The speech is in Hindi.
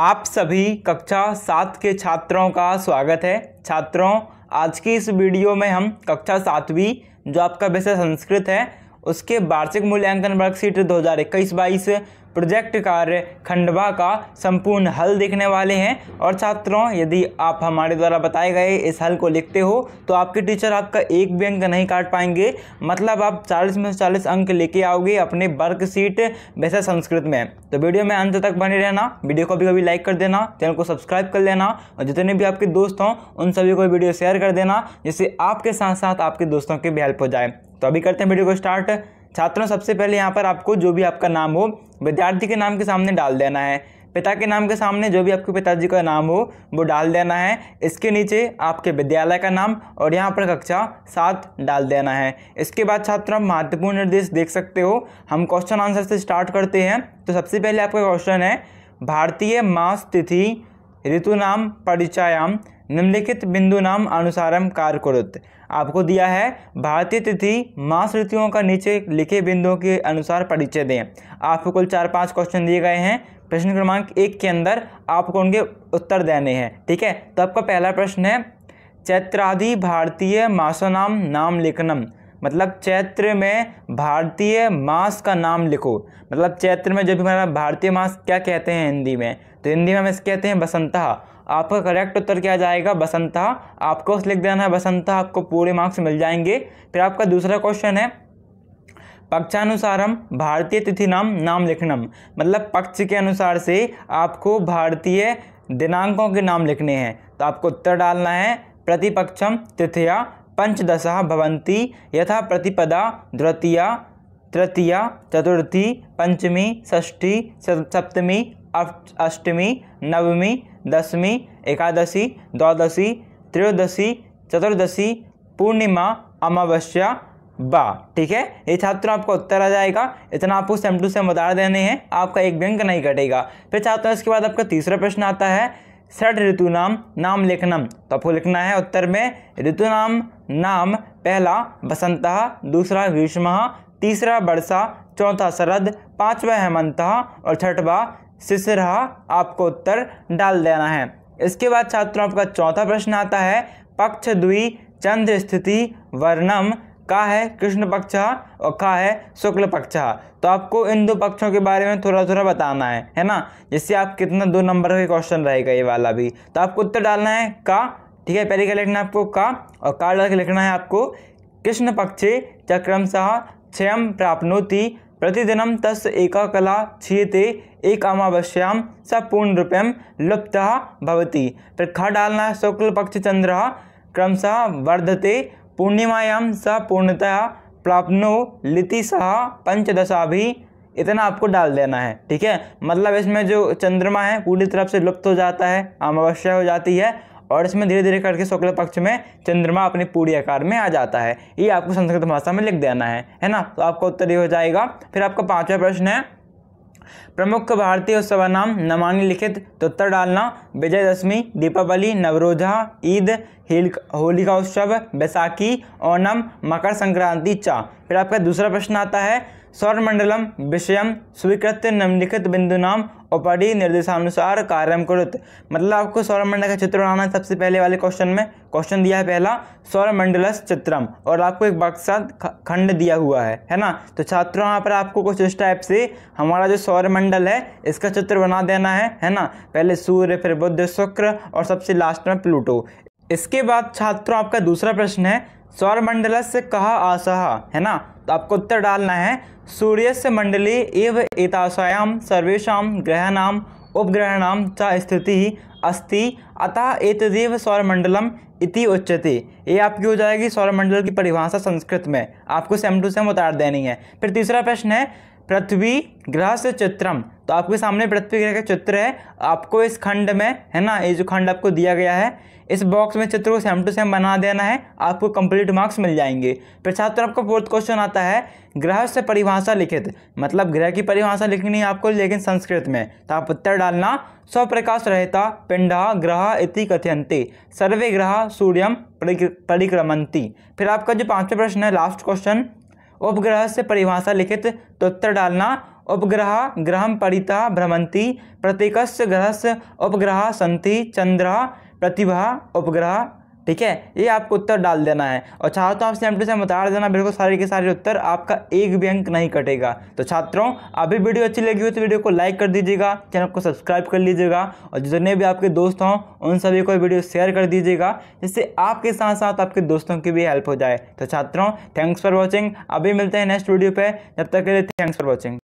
आप सभी कक्षा सात के छात्रों का स्वागत है छात्रों आज की इस वीडियो में हम कक्षा सातवीं जो आपका विषय संस्कृत है उसके वार्षिक मूल्यांकन वर्कशीट दो हजार इक्कीस बाईस प्रोजेक्ट कार्य खंडवा का संपूर्ण हल देखने वाले हैं और छात्रों यदि आप हमारे द्वारा बताए गए इस हल को लिखते हो तो आपके टीचर आपका एक भी अंक नहीं काट पाएंगे मतलब आप चालीस में से चालीस अंक लेके आओगे अपने वर्कशीट वैसे संस्कृत में तो वीडियो में अंत तक बने रहना वीडियो को भी कभी लाइक कर देना चैनल को सब्सक्राइब कर लेना और जितने भी आपके दोस्त हों उन सभी को वीडियो शेयर कर देना जिससे आपके साथ साथ आपके दोस्तों की भी हेल्प हो जाए तो अभी करते हैं वीडियो को स्टार्ट छात्रों सबसे पहले यहाँ पर आपको जो भी आपका नाम हो विद्यार्थी के नाम के सामने डाल देना है पिता के नाम के सामने जो भी आपके पिताजी का नाम हो वो डाल देना है इसके नीचे आपके विद्यालय का नाम और यहाँ पर कक्षा सात डाल देना है इसके बाद छात्र आप महत्वपूर्ण निर्देश देख सकते हो हम क्वेश्चन आंसर से स्टार्ट करते हैं तो सबसे पहले आपका क्वेश्चन है भारतीय मास तिथि ऋतु नाम परिचयाम निम्नलिखित बिंदु नाम अनुसारम कार्य करोत आपको दिया है भारतीय तिथि मास ऋतुओं का नीचे लिखे बिंदुओं के अनुसार परिचय दें आपको कुल चार पांच क्वेश्चन दिए गए हैं प्रश्न क्रमांक एक के अंदर आपको उनके उत्तर देने हैं ठीक है तो आपका पहला प्रश्न है चैत्राधि भारतीय मासोनाम नाम नाम लेखनम मतलब चैत्र में भारतीय मास का नाम लिखो मतलब चैत्र में जब हमारा भारतीय मास क्या कहते हैं हिंदी में तो हिंदी में हम इसे कहते हैं बसंता आपका करेक्ट उत्तर क्या जाएगा बसंता आपको लिख देना है बसंता आपको पूरे मार्क्स मिल जाएंगे फिर आपका दूसरा क्वेश्चन है पक्षानुसारम भारतीय तिथि नाम नाम लिखनम मतलब पक्ष के अनुसार से आपको भारतीय दिनांकों के नाम लिखने हैं तो आपको उत्तर डालना है प्रतिपक्षम तिथिया पंचदशा भवंती यथा प्रतिपदा द्वितीया तृतीया चतुर्थी पंचमी षष्ठी सप्तमी अष्टमी नवमी दशमी एकादशी द्वादशी त्रयोदशी चतुर्दशी पूर्णिमा अमावस्या बा ठीक है ये छात्रों आपका उत्तर आ जाएगा इतना आपको सेम टू सेम बता देने हैं आपका एक बैंक नहीं कटेगा फिर छात्रों इसके बाद आपका तीसरा प्रश्न आता है षड ऋतु नाम नाम लेखनम तो आपको लिखना है उत्तर में ऋतु नाम नाम पहला बसंत दूसरा ग्रीष्म तीसरा वर्षा चौथा शरद पांचवा हेमंत और छठवा सिसरा आपको उत्तर डाल देना है इसके बाद छात्रों आपका चौथा प्रश्न आता है पक्ष द्वि चंद्र स्थिति वर्णम का है कृष्ण पक्ष और का है शुक्ल पक्ष तो आपको इन दो पक्षों के बारे में थोड़ा थोड़ा बताना है है ना जिससे आप कितना दो नंबर का क्वेश्चन रहेगा ये वाला भी तो आपको उत्तर डालना है का ठीक है पहले क्या लिखना है आपको का और का डाल के लिखना है आपको कृष्ण पक्षे चक्रम सह क्षय प्राप्नोति प्रतिदिन तस् एक कला क्षीयते एक अमावस्या स रूपये लुप्त भवति प्रखा डालना शुक्लपक्षचंद्र पक्ष क्रमशः वर्धते पूर्णिमायां स पूर्णतया प्राप्नो लिति सह पंचदशा भी इतना आपको डाल देना है ठीक है मतलब इसमें जो चंद्रमा है पूरी तरफ से लुप्त हो जाता है अमावस्या हो जाती है और इसमें धीरे धीरे करके शुक्ल पक्ष में चंद्रमा अपने पूरी आकार में आ जाता है ये आपको संस्कृत भाषा में लिख देना है है ना तो आपका उत्तर ये हो जाएगा फिर आपका पाँचवा प्रश्न है प्रमुख भारतीय उत्सव नाम नमानी लिखित तो उत्तर डालना विजयदशमी दीपावली नवरोजा ईद होली का उत्सव बैसाखी ओणम मकर संक्रांति चा फिर आपका दूसरा प्रश्न आता है सौरमंडलम विषय स्वीकृत निम्नलिखित नाम उपरि निर्देशानुसार कार्यम करुत मतलब आपको सौरमंडल का चित्र बनाना है सबसे पहले वाले क्वेश्चन में क्वेश्चन दिया है पहला सौरमंडलस चित्रम और आपको एक बक्सा खंड दिया हुआ है है ना तो छात्रों यहाँ पर आपको कुछ इस टाइप से हमारा जो सौरमंडल है इसका चित्र बना देना है है ना पहले सूर्य फिर बुद्ध शुक्र और सबसे लास्ट में प्लूटो इसके बाद छात्रों आपका दूसरा प्रश्न है सौर मंडल से कहा आशा है ना तो आपको उत्तर डालना है सूर्य से मंडली एव एताशायाम सर्वेशा उपग्रह नाम च स्थिति अस्थि अतः एतदेव सौरमंडलम इति उच्यते ये आपकी हो जाएगी सौरमंडल की परिभाषा संस्कृत में आपको सेम टू सेम उतार देनी है फिर तीसरा प्रश्न है पृथ्वी ग्रह से चित्रम तो आपके सामने पृथ्वी ग्रह का चित्र है आपको इस खंड में है ना ये जो खंड आपको दिया गया है इस बॉक्स में चित्र को सेम टू सेम बना देना है आपको कंप्लीट मार्क्स मिल जाएंगे फिर छात्र आपका फोर्थ क्वेश्चन आता है ग्रह से परिभाषा लिखित मतलब ग्रह की परिभाषा लिखनी है आपको लेकिन संस्कृत में तो आप उत्तर डालना स्वप्रकाश रहता पिंडा ग्रह इति कथियंते सर्वे ग्रह सूर्यम परिक्रमंती फिर आपका जो पाँचवा प्रश्न है लास्ट क्वेश्चन उपग्रह से परिभाषा लिखित तो उत्तर डालना उपग्रह ग्रह परिता भ्रमंती ग्रह से उपग्रह संति चंद्र प्रतिभा उपग्रह ठीक है ये आपको उत्तर डाल देना है और चाहो तो आप टू से उतार देना बिल्कुल सारे के सारे उत्तर आपका एक भी अंक नहीं कटेगा तो छात्रों अभी वीडियो अच्छी लगी हो तो वीडियो को लाइक कर दीजिएगा चैनल को सब्सक्राइब कर लीजिएगा और जितने भी आपके दोस्त हों उन सभी को वीडियो शेयर कर दीजिएगा जिससे आपके साथ साथ आपके दोस्तों की भी हेल्प हो जाए तो छात्रों थैंक्स फॉर वॉचिंग अभी मिलते हैं नेक्स्ट वीडियो पर जब तक के लिए थैंक्स फॉर वॉचिंग